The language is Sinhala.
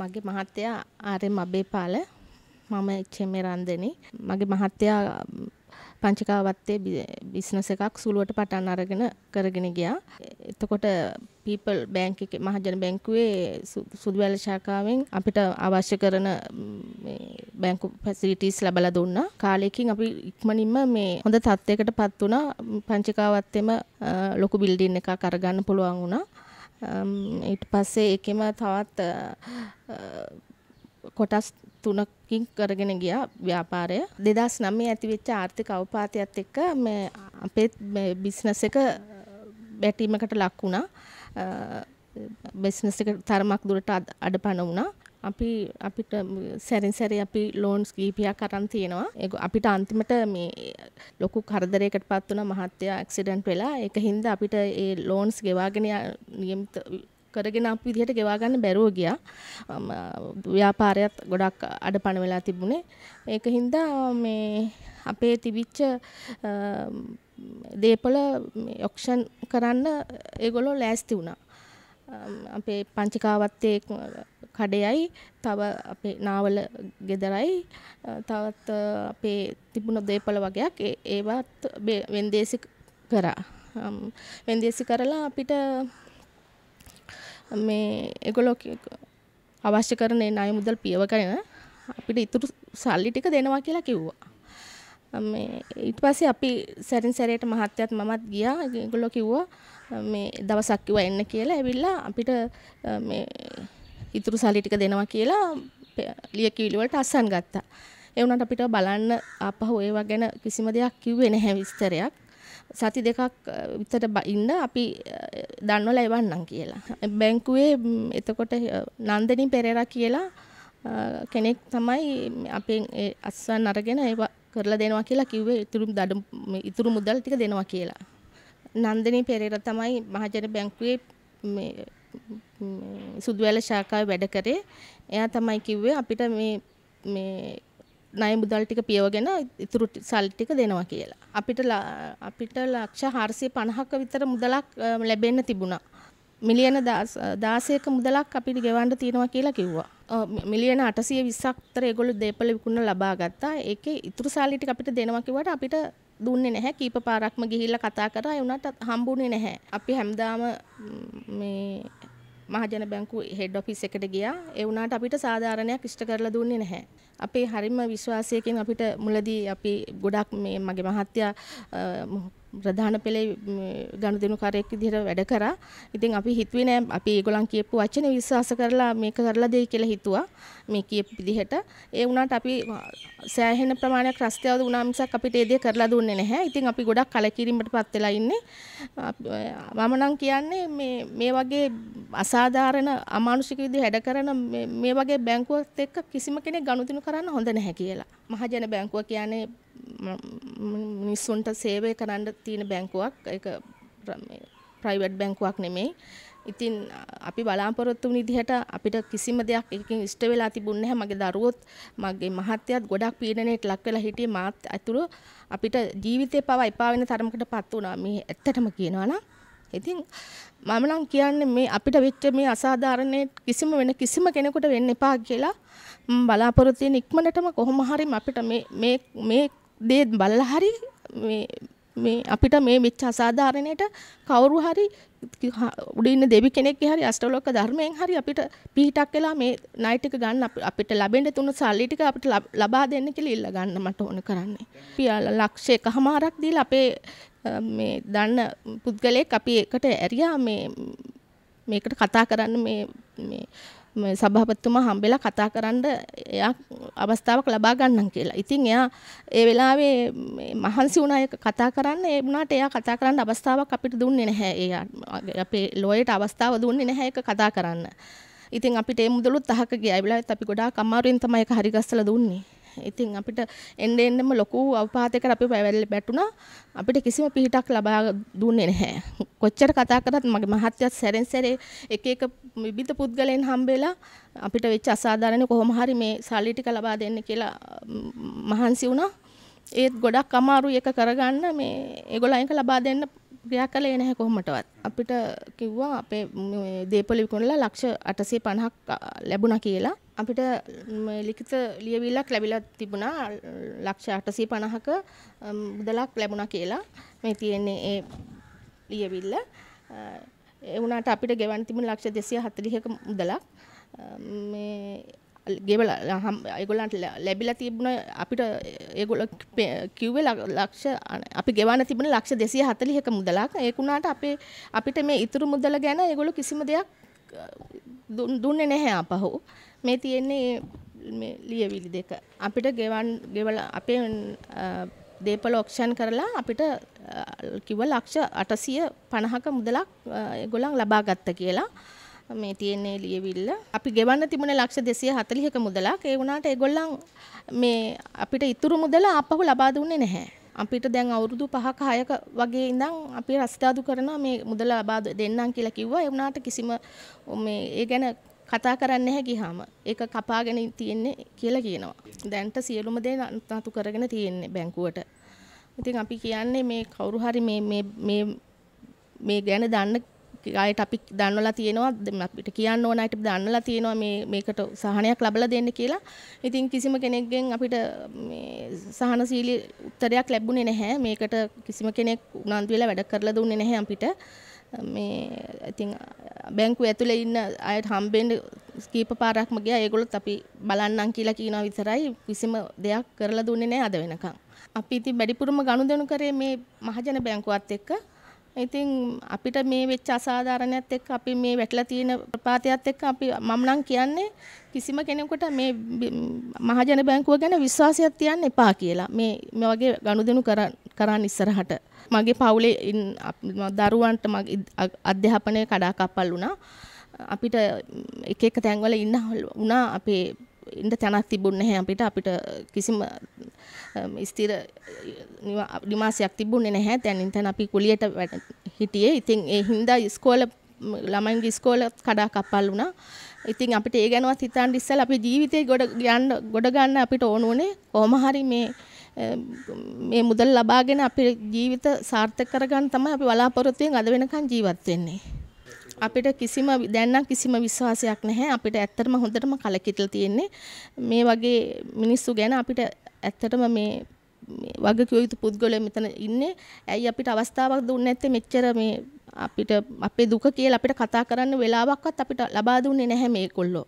මගේ මහත්තයා ආරේ මබේපාල මම එච්චෙමේ රන්දනි මගේ මහත්තයා පංචිකාවත්තේ බිස්නස් එකක් සුළුවට පටන් අරගෙන කරගෙන ගියා. එතකොට පීපල් බැංක් එකේ මහජන බැංකුවේ සුදු වැල ශාඛාවෙන් අපිට අවශ්‍ය කරන මේ බැංකු ෆැසිලිටිස් ලැබලා දුන්නා. කාලයකින් අපි ඉක්මනින්ම මේ හොඳ තත්යකටපත් වුණා. පංචිකාවත්තේම ලොකු බිල්ඩින් එකක් අරගන්න පුළුවන් වුණා. ඊට පස්සේ එකෙම තවත් කොටස් තුනකින් කරගෙන ගියා ව්‍යාපාරය 2009 ඇතිවෙච්ච ආර්ථික අවපාතයත් එක්ක මේ අපේ මේ බිස්නස් එක බැටීමකට ලක් වුණා බිස්නස් එක තරමක් දුරට අඩපණ වුණා අපි අපිට සැරින් සැරේ අපි ලෝන්ස් කීපයක් අරන් තියෙනවා. ඒක අපිට අන්තිමට මේ ලොකු කරදරයකට පත් වුණා මහත්තයා ඇක්සිඩන්ට් වෙලා. ඒකින්ද අපිට ඒ ලෝන්ස් ගෙවාගෙන නියමිත කරගෙන අප විදිහට ගෙවා ගන්න බැරුව ගියා. ව්‍යාපාරයත් ගොඩක් අඩපණ වෙලා තිබුණේ. ඒක හින්දා මේ අපේ තිබිච්ච දේපල ඔක්ෂන් කරන්න ඒගොල්ලෝ ලෑස්ති වුණා. අපේ පංචිකාවත්තේ කඩයයි තව අපේ නාවල ගෙදරයි තවත් අපේ තිබුණ දේපල වගේයක් ඒවත් වෙන්දේසි කරා වෙන්දේසි කරලා අපිට මේ එකොලො අවශ්‍ය කරන ණය මුදල් පියව කරන අපිට ඉතුරු සල්ලි ටික දෙනවා කියලා කිව්වා. මේ ඊට පස්සේ අපි සැරින් සැරේට මහත්තයත් මමත් ගියා. ඒගොල්ලෝ කිව්වා මේ දවසක් කිව්වා එන්න කියලා. ඇවිල්ලා අපිට මේ ඉතුරු සල්ලි ටික දෙනවා කියලා ලියකියවිලි වලට අස්සන් ගත්තා. ඒ වුණාට අපිට බලන්න ආපහු ඒවා ගැන කිසිම දෙයක් කිව්වේ නැහැ විස්තරයක්. සති දෙකක් විතර ඉන්න අපි දන්වලා එවන්නම් කියලා. බැංකුවේ එතකොට නන්දනී පෙරේරා කියලා කෙනෙක් තමයි අපේ අස්සන් අරගෙන ඒවා කරලා දෙනවා කියලා කිව්වේ ඉතුරු දඩ ඉතුරු මුදල් ටික දෙනවා කියලා. නන්දනී පෙරේරා තමයි මහජන බැංකුවේ සුදුවැල ශාඛාවේ වැඩ කරේ. එයා තමයි කිව්වේ අපිට මේ මේ ණය මුදල් ටික පියවගෙන ඉතුරු සල්ලි ටික දෙනවා කියලා. අපිට අපිට ලක්ෂ 450ක විතර මුදලක් ලැබෙන්න තිබුණා. මිලියන 16ක මුදලක් අපිට ගෙවන්න තියෙනවා කියලා කිව්වා. මිලියන 820ක් විතර ඒගොල්ලෝ දේපල විකුණලා ලබා ගත්තා. ඒකේ ඉතුරු සල්ලි ටික අපිට දෙනවා කිව්වට අපිට දුන්නේ නැහැ. කීප පාරක්ම ගිහිල්ලා කතා කරා. ඒ වුණාට හම්බුනේ නැහැ. අපි හැමදාම මේ මහජන බැංකු හෙඩ් ඔෆිස් එකට ගියා. ඒ වුණාට අපිට සාධාරණයක් ඉෂ්ට කරලා දුන්නේ නැහැ. අපේ හරිම විශ්වාසයකින් අපිට මුලදී අපි ගොඩක් මේ මගේ මහත්තයා ප්‍රධාන පෙළේ ගනුදෙනු කාර්යයක් විදිහට වැඩ කරා. ඉතින් අපි හිතුවේ නෑ අපි ඒගොල්ලන් කියපු වචන විශ්වාස කරලා මේක කරලා දෙයි කියලා හිතුවා. මේ කියපු විදිහට. ඒ වුණාට අපි සෑහෙන ප්‍රමාණයක් රස්තියාවද වුණා මිසක් අපිට ඒ දේ කරලා දුන්නේ නැහැ. ඉතින් අපි ගොඩක් කලකිරීමටපත් වෙලා ඉන්නේ. මම නම් කියන්නේ මේ මේ වගේ අසාධාරණ අමානුෂික විදිහට හැඩ කරන මේ වගේ බැංකුවත් එක්ක කිසිම කෙනෙක් ගනුදෙනු කරන්න හොඳ නැහැ කියලා. මහජන බැංකුව කියන්නේ මිනිස්සුන්ට සේවය කරන්න තියෙන බැංකුවක්. ඒක ප්‍රයිවට් බැංකුවක් නෙමෙයි. ඉතින් අපි බලාපොරොත්තු වුණ විදිහට අපිට කිසිම දෙයක් එකකින් ඉෂ්ට වෙලා තිබුණ නැහැ. මගේ දරුවොත් මගේ මහත්තයාත් ගොඩක් පීඩනයට ලක් වෙලා හිටියේ මාත් අතුරු අපිට ජීවිතේ පවා එපා වෙන තරමකටපත් වුණා. මේ ඇත්තටම කියනවා නම් ඉතින් මම නම් කියන්නේ මේ අපිට වෙච්ච මේ අසාධාරණේ කිසිම වෙන කිසිම කෙනෙකුට වෙන්න එපා කියලා මම බලාපොරොත්තු වෙන ඉක්මනටම කොහොම හරි අපිට මේ මේ මේ දේ බලලා හරි මේ මේ අපිට මේ වෙච්ච අසාධාරණයට කවුරු හරි උඩින් දෙවි කෙනෙක්ගේ හරි අෂ්ටලෝක ධර්මයෙන් හරි අපිට පිහිටක් වෙලා මේ ණය ටික ගන්න අපිට ලැබෙන්න තුන සල්ලි ටික අපිට ලබා දෙන්න කියලා ඉල්ල ගන්න මට ඕන කරන්නේ. පියාලා ලක්ෂ එකමාරක් දීලා අපේ මේ දන්න පුද්ගලයෙක් අපි එකට ඇරියා මේ මේකට කතා කරන්න මේ මේ සභාපතිතුමා හම්බෙලා කතා කරන්න එයා අවස්ථාවක් ලබා ගන්නම් කියලා. ඉතින් එයා ඒ වෙලාවේ මහන්සි වුණා ඒක කතා කරන්න. ඒ වුණාට එයා කතා කරන්න අවස්ථාවක් අපිට දුන්නේ නැහැ. එයා අපේ ලෝයට අවස්ථාව දුන්නේ නැහැ ඒක කතා කරන්න. ඉතින් අපිට ඒ මුදලුත් අහක ගියා. ඒ වෙලාවෙත් අපි ගොඩාක් අමාරුවෙන් තමයි ඒක හරිගස්සලා දුන්නේ. ඉතින් අපිට එන්න එන්නම ලොකු අවපාතයකට අපි වැවැල්ල බැටුණා. අපිට කිසිම පිහිටක් ලබා දුන්නේ නැහැ. කොච්චර කතා කරත් මගේ මහත්තයත් සැරෙන් සැරේ එක එක විවිධ පුද්ගලයන් හම්බෙලා අපිට වෙච්ච අසාධාරණ කොහොම හරි මේ සල්ලි ටික ලබා දෙන්න කියලා මහන්සි වුණා. ඒත් ගොඩක් අමාරුයි එක කරගන්න මේ ඒගොල්ලෝ අයින් ලබා දෙන්න ක්‍රියා කළේ නැහැ කොහොමටවත්. අපිට කිව්වා අපේ දේපොළ විකුණලා ලක්ෂ 850ක් ලැබුණා කියලා. අපිට ලිකිත ලියවිල්ලක් ලැබිලා තිබුණා ලක්ෂ 850ක මුදලක් ලැබුණා කියලා මේ තියෙන්නේ ඒ ලියවිල්ල ඒ වුණාට අපිට ගෙවන්න තිබුණ ලක්ෂ 240ක මුදලක් මේ ගෙවල ඒගොල්ලන්ට ලැබිලා තිබුණ අපිට ඒගොල්ල කිව්වේ ලක්ෂ අපි ගෙවන්න තිබුණ ලක්ෂ 240ක මුදලක් ඒකුණාට අපේ අපිට මේ ඉතුරු මුදල ගැන ඒගොල්ලෝ කිසිම දෙයක් දුන්නේ නැහැ අපහු. මේ තියෙන්නේ මේ ලියවිලි දෙක. අපිට ගෙවන් ගෙවල අපේ දේපල ඔක්ෂන් කරලා අපිට කිව්ව ලක්ෂ 850ක මුදලක් ඒගොල්ලන් ලබා ගත්තා කියලා. මේ තියෙන්නේ ලියවිල්ල. අපි ගෙවන්න තිබුණ ලක්ෂ 240ක මුදලක් ඒ වුණාට ඒගොල්ලන් මේ අපිට ඉතුරු මුදල ආපහු ලබා දුන්නේ නැහැ. අපිට දැන් අවුරුදු 5ක 6ක වගේ ඉඳන් අපි රස්තාදු කරන මේ මුදල ලබා දෙන්නම් කියලා කිව්වා. ඒ වුණාට කිසිම මේ ඒ ගැන කතා කරන්නේ නැහැ ගියාම. ඒක කපාගෙන තියෙන්නේ කියලා කියනවා. දැන්ට සියලුම දේ නතු කරගෙන තියෙන්නේ බැංකුවට. ඉතින් අපි කියන්නේ මේ කවුරු හරි මේ මේ මේ ගැන දන්න අයට අපි දන්නලා තියෙනවා අපිට කියන්න ඕන අයට දන්නලා තියෙනවා මේ මේකට සහනයක් ලබලා දෙන්න කියලා. ඉතින් කිසිම කෙනෙක්ගෙන් අපිට මේ සහනශීලී උත්තරයක් ලැබුණේ නැහැ. මේකට කිසිම කෙනෙක් උනන්දු වෙලා වැඩ කරලා දුන්නේ නැහැ අපිට. මේ ඉතින් බැංකුව ඇතුලේ ඉන්න අයට හම්බෙන්න කීප පාරක්ම ගියා. ඒගොල්ලොත් අපි බලන්නම් කියලා කියනවා විතරයි. කිසිම දෙයක් කරලා දුන්නේ නැහැ අද වෙනකන්. අපි ඉතින් වැඩිපුරම ගනුදෙනු කරේ මේ මහජන බැංකුවත් එක්ක. ඉතින් අපිට මේ වෙච්ච අසාධාරණයත් එක්ක අපි මේ වැටලා තියෙන ප්‍රපාතයත් එක්ක අපි මම නම් කියන්නේ කිසිම කෙනෙකුට මේ මහජන බැංකුව ගැන විශ්වාසයක් තියන්න එපා කියලා. මේ මේ වගේ ගනුදෙනු කරන්න ඉස්සරහට. මගේ පවුලේ දරුවන්ට මගේ අධ්‍යාපනය කඩාකප්පල් වුණා. අපිට එක එක තැන්වල ඉන්න වුණා අපේ ඉන්න තැනක් තිබුණ නැහැ අපිට අපිට කිසිම ස්ථිර නිවාසයක් තිබුණේ නැහැ දැන් තැන අපි කුලියට හිටියේ ඉතින් ඒ හින්දා ඉස්කෝල ළමයින්ගේ ඉස්කෝල කඩා කපල් වුණා ඉතින් අපිට ඒ ගැනවත් හිතන්න ඉස්සලා අපි ජීවිතේ ගොඩ යන්න ගොඩ ගන්න අපිට ඕන උනේ කොහොම හරි මේ මේ මුදල් ලබාගෙන අපේ ජීවිත සාර්ථක කරගන්න තමයි අපි බලාපොරොත්තු වෙන අද වෙනකන් ජීවත් වෙන්නේ අපිට කිසිම දැන් කිසිම විශ්වාසයක් නැහැ. අපිට ඇත්තටම හොඳටම කලකිටලා තියෙන්නේ. මේ වගේ මිනිස්සු ගැන අපිට ඇත්තටම මේ වගකිව යුතු පුද්ගලයෝ මෙතන ඉන්නේ. ඇයි අපිට අවස්ථාවක් දුන්නේ නැත්තේ මෙච්චර මේ අපිට අපේ දුක කියලා අපිට කතා කරන්න වෙලාවක්වත් අපිට ලබා දුන්නේ නැහැ මේගොල්ලෝ.